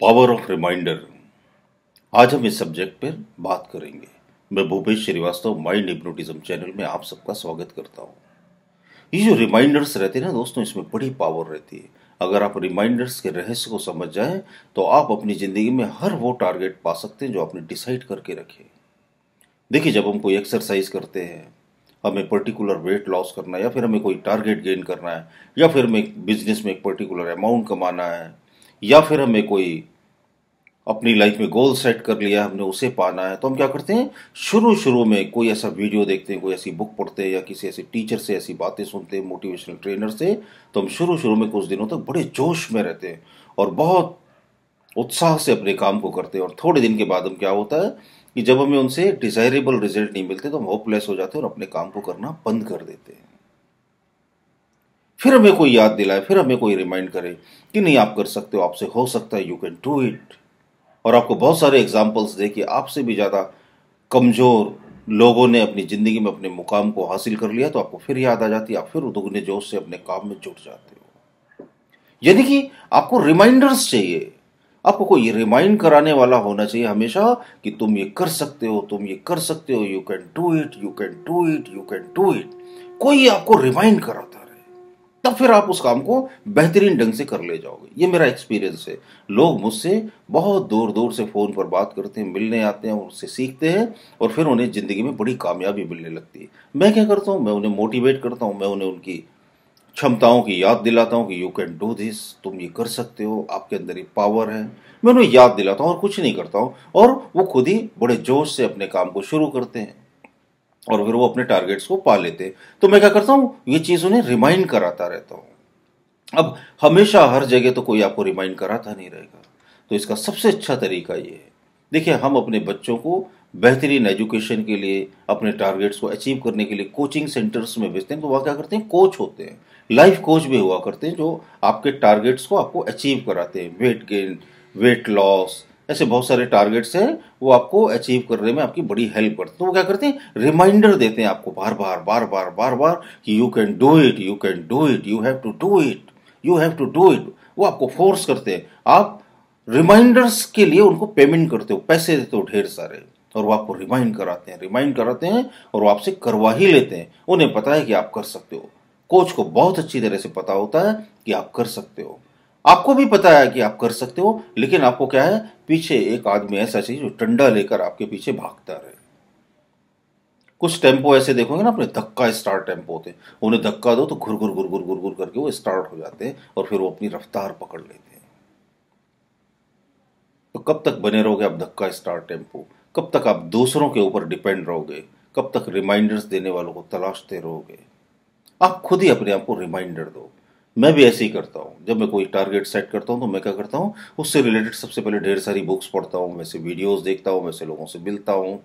power of reminder आज हम इस सब्जेक्ट पर बात करेंगे मैं Bhupesh Shrivastava mind hypnotism channel में आप सबका स्वागत करता हूँ ये जो रिमाइंडर्स रहते हैं ना दोस्तों इसमें बड़ी पावर रहती है अगर आप रिमाइंडर्स के रहस्य को समझ जाएं तो आप अपनी ज़िंदगी में हर वो टारगेट पा सकते हैं जो आपने डिसाइड करके रखे देखिए जब हम कोई एक्सरसाइज करते हैं हमें पर्टिकुलर वेट लॉस करना है या फिर हमें कोई टारगेट गेन करना है या फिर हमें बिजनेस में एक पर्टिकुलर अमाउंट कमाना है या फिर हमें कोई अपनी लाइफ में गोल सेट कर लिया हमने उसे पाना है तो हम क्या करते हैं शुरू शुरू में कोई ऐसा वीडियो देखते हैं कोई ऐसी बुक पढ़ते हैं या किसी ऐसे टीचर से ऐसी बातें सुनते हैं मोटिवेशनल ट्रेनर से तो हम शुरू शुरू में कुछ दिनों तक बड़े जोश में रहते हैं और बहुत उत्साह से अपने काम को करते हैं और थोड़े दिन के बाद हम क्या होता है कि जब हमें उनसे डिजायरेबल रिजल्ट नहीं मिलते तो हम होपलेस हो जाते हैं और अपने काम को करना बंद कर देते हैं फिर हमें कोई याद दिलाए फिर हमें कोई रिमाइंड करे कि नहीं आप कर सकते हो आपसे हो सकता है यू कैन डू इट और आपको बहुत सारे एग्जाम्पल्स दे कि आपसे भी ज़्यादा कमज़ोर लोगों ने अपनी ज़िंदगी में अपने मुकाम को हासिल कर लिया तो आपको फिर याद आ जाती है आप फिर दुगने जोश से अपने काम में जुट जाते हो यानी कि आपको रिमाइंडर्स चाहिए आपको कोई रिमाइंड कराने वाला होना चाहिए हमेशा कि तुम ये कर सकते हो तुम ये कर सकते हो you can do it you can do it you can do it कोई आपको रिमाइंड कराता है तब फिर आप उस काम को बेहतरीन ढंग से कर ले जाओगे ये मेरा एक्सपीरियंस है लोग मुझसे बहुत दूर दूर से फ़ोन पर बात करते हैं मिलने आते हैं उनसे सीखते हैं और फिर उन्हें ज़िंदगी में बड़ी कामयाबी मिलने लगती है मैं क्या करता हूँ मैं उन्हें मोटिवेट करता हूँ मैं उन्हें उनकी क्षमताओं की याद दिलाता हूँ कि यू कैन डू दिस तुम ये कर सकते हो आपके अंदर ये पावर है मैं उन्हें याद दिलाता हूँ और कुछ नहीं करता हूँ और वो खुद ही बड़े जोश से अपने काम को शुरू करते हैं और फिर वो अपने टारगेट्स को पा लेते तो मैं क्या करता हूँ ये चीज़ उन्हें रिमाइंड कराता रहता हूं अब हमेशा हर जगह तो कोई आपको रिमाइंड कराता नहीं रहेगा तो इसका सबसे अच्छा तरीका ये है देखिए हम अपने बच्चों को बेहतरीन एजुकेशन के लिए अपने टारगेट्स को अचीव करने के लिए कोचिंग सेंटर्स में भेजते हैं तो वहाँ क्या करते हैं कोच होते हैं लाइफ कोच भी हुआ करते हैं जो आपके टारगेट्स को आपको अचीव कराते हैं वेट गेन वेट लॉस ऐसे बहुत सारे टारगेट्स हैं वो आपको अचीव करने में आपकी बड़ी हेल्प करते हैं तो वो क्या करते हैं रिमाइंडर देते हैं आपको बार बार बार बार बार बार कि you can do it you can do it you have to do it you have to do it वो आपको फोर्स करते हैं आप रिमाइंडर्स के लिए उनको पेमेंट करते हो पैसे देते हो ढेर सारे और वो आपको रिमाइंड कराते हैं रिमाइंड कराते हैं और वो आपसे करवा ही लेते हैं उन्हें पता है कि आप कर सकते हो कोच को बहुत अच्छी तरह से पता होता है कि आप कर सकते हो आपको भी पता है कि आप कर सकते हो लेकिन आपको क्या है पीछे एक आदमी ऐसा चाहिए जो टंडा लेकर आपके पीछे भागता रहे कुछ टेम्पो ऐसे देखोगे ना अपने धक्का स्टार टेम्पो होते हैं उन्हें धक्का दो तो घुर घुर घुर घुर घुर घुर करके वो स्टार्ट हो जाते हैं और फिर वो अपनी रफ्तार पकड़ लेते हैं तो कब तक बने रहोगे आप धक्का स्टार टेम्पो कब तक आप दूसरों के ऊपर डिपेंड रहोगे कब तक रिमाइंडर्स देने वालों को तलाशते रहोगे आप खुद ही अपने आप को रिमाइंडर दो मैं भी ऐसे ही करता हूँ जब मैं कोई टारगेट सेट करता हूँ तो मैं क्या करता हूँ उससे रिलेटेड सबसे पहले ढेर सारी बुक्स पढ़ता हूँ वैसे वीडियोस देखता हूँ वैसे लोगों से मिलता हूँ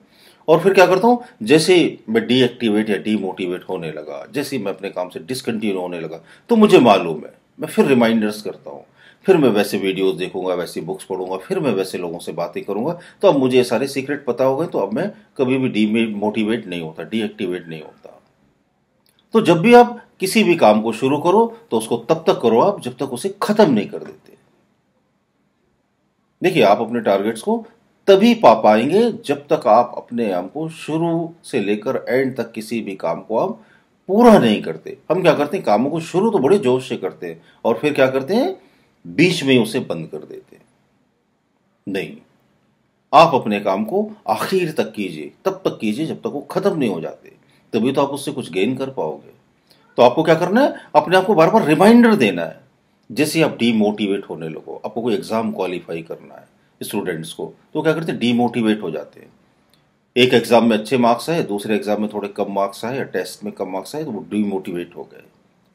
और फिर क्या करता हूँ जैसे मैं डीएक्टिवेट या डीमोटिवेट होने लगा जैसे मैं अपने काम से डिसकंटिन्यू होने लगा तो मुझे मालूम है मैं फिर रिमाइंडर्स करता हूँ फिर मैं वैसे वीडियोस देखूंगा वैसी बुक्स पढ़ूंगा फिर मैं वैसे लोगों से बातें करूंगा तो अब मुझे सारे सीक्रेट पता हो गए तो अब मैं कभी भी डीमोटिवेट नहीं होता डीएक्टिवेट नहीं होता तो जब भी आप किसी भी काम को शुरू करो तो उसको तब तक करो आप जब तक उसे खत्म नहीं कर देते देखिए आप अपने टारगेट्स को तभी पा पाएंगे जब तक आप अपने आप को शुरू से लेकर एंड तक किसी भी काम को आप पूरा नहीं करते हम क्या करते हैं कामों को शुरू तो बड़े जोश से करते हैं और फिर क्या करते हैं बीच में उसे बंद कर देते हैं नहीं आप अपने काम को आखिर तक कीजिए तब तक कीजिए जब तक वो खत्म नहीं हो जाते तभी तो आप उससे कुछ गेन कर पाओगे तो आपको क्या करना है अपने आप को बार बार रिमाइंडर देना है जैसे आप डीमोटिवेट होने लगो आपको कोई एग्ज़ाम क्वालिफाई करना है स्टूडेंट्स को तो क्या करते हैं डीमोटिवेट हो जाते हैं एक एग्ज़ाम में अच्छे मार्क्स आए दूसरे एग्ज़ाम में थोड़े कम मार्क्स आए या टेस्ट में कम मार्क्स आए तो वो डीमोटिवेट हो गए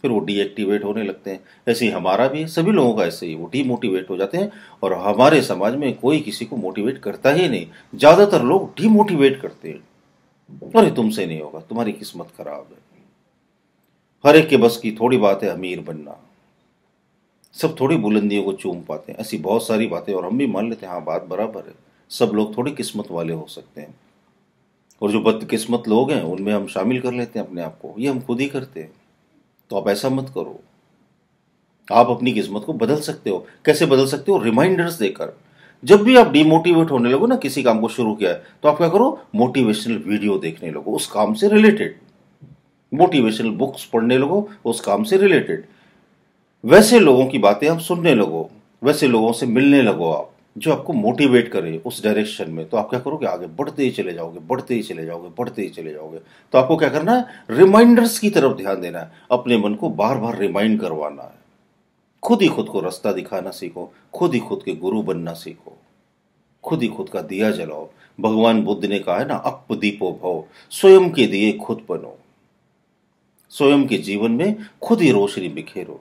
फिर वो डीएक्टिवेट होने लगते हैं ऐसे ही हमारा भी सभी लोगों का ऐसे ही वो डीमोटिवेट हो जाते हैं और हमारे समाज में कोई किसी को मोटिवेट करता ही नहीं ज़्यादातर लोग डीमोटिवेट करते हैं अरे तुमसे नहीं होगा तुम्हारी किस्मत खराब है हर एक के बस की थोड़ी बात है अमीर बनना सब थोड़ी बुलंदियों को चूम पाते हैं ऐसी बहुत सारी बातें और हम भी मान लेते हैं हाँ बात बराबर है सब लोग थोड़ी किस्मत वाले हो सकते हैं और जो बदकिस्मत लोग हैं उनमें हम शामिल कर लेते हैं अपने आप को ये हम खुद ही करते हैं तो आप ऐसा मत करो आप अपनी किस्मत को बदल सकते हो कैसे बदल सकते हो रिमाइंडर्स देकर जब भी आप डिमोटिवेट होने लगो ना किसी काम को शुरू किया है तो आप क्या करो मोटिवेशनल वीडियो देखने लगो उस काम से रिलेटेड मोटिवेशनल बुक्स पढ़ने लगो उस काम से रिलेटेड वैसे लोगों की बातें आप सुनने लगो वैसे लोगों से मिलने लगो आप जो आपको मोटिवेट करे उस डायरेक्शन में तो आप क्या करोगे आगे बढ़ते ही चले जाओगे बढ़ते ही चले जाओगे बढ़ते ही चले जाओगे तो आपको क्या करना है रिमाइंडर्स की तरफ ध्यान देना है अपने मन को बार बार रिमाइंड करवाना है खुद ही खुद को रास्ता दिखाना सीखो खुद ही खुद के गुरु बनना सीखो खुद ही खुद का दिया जलाओ भगवान बुद्ध ने कहा है ना अप दीपो भव स्वयं के दिए खुद बनो स्वयं के जीवन में खुद ही रोशनी बिखेरो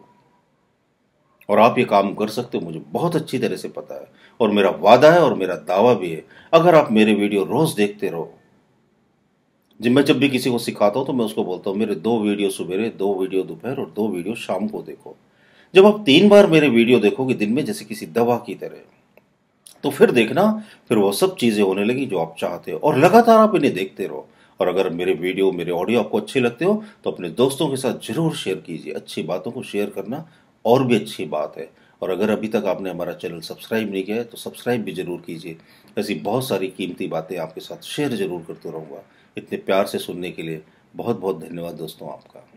और आप ये काम कर सकते हो मुझे बहुत अच्छी तरह से पता है और मेरा वादा है और मेरा दावा भी है अगर आप मेरे वीडियो रोज देखते रहो जब मैं जब भी किसी को सिखाता हूं तो मैं उसको बोलता हूं मेरे दो वीडियो सुबेरे दो वीडियो दोपहर और दो वीडियो शाम को देखो जब आप तीन बार मेरे वीडियो देखोगे दिन में जैसे किसी दवा की तरह तो फिर देखना फिर वो सब चीज़ें होने लगी जो आप चाहते हो और लगातार आप इन्हें देखते रहो और अगर मेरे वीडियो मेरे ऑडियो आपको अच्छे लगते हो तो अपने दोस्तों के साथ जरूर शेयर कीजिए अच्छी बातों को शेयर करना और भी अच्छी बात है और अगर अभी तक आपने हमारा चैनल सब्सक्राइब नहीं किया है तो सब्सक्राइब भी ज़रूर कीजिए ऐसी बहुत सारी कीमती बातें आपके साथ शेयर ज़रूर करते रहूँगा इतने प्यार से सुनने के लिए बहुत बहुत धन्यवाद दोस्तों आपका